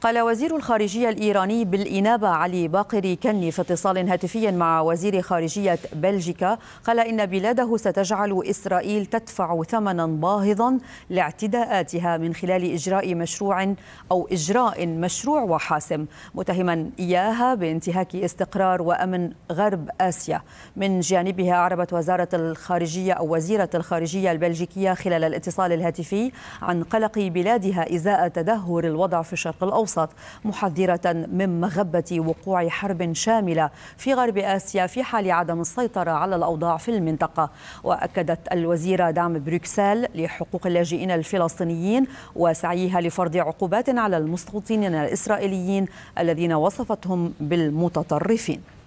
قال وزير الخارجية الإيراني بالإنابة علي باقري كني في اتصال هاتفي مع وزير خارجية بلجيكا قال إن بلاده ستجعل إسرائيل تدفع ثمنا باهظا لاعتداءاتها من خلال إجراء مشروع أو إجراء مشروع وحاسم متهما إياها بانتهاك استقرار وأمن غرب آسيا من جانبها أعربت وزارة الخارجية أو وزيرة الخارجية البلجيكية خلال الاتصال الهاتفي عن قلق بلادها إزاء تدهور الوضع في الشرق الأوسط الاوسط محذره من مغبه وقوع حرب شامله في غرب اسيا في حال عدم السيطره على الاوضاع في المنطقه واكدت الوزيره دعم بروكسل لحقوق اللاجئين الفلسطينيين وسعيها لفرض عقوبات على المستوطنين الاسرائيليين الذين وصفتهم بالمتطرفين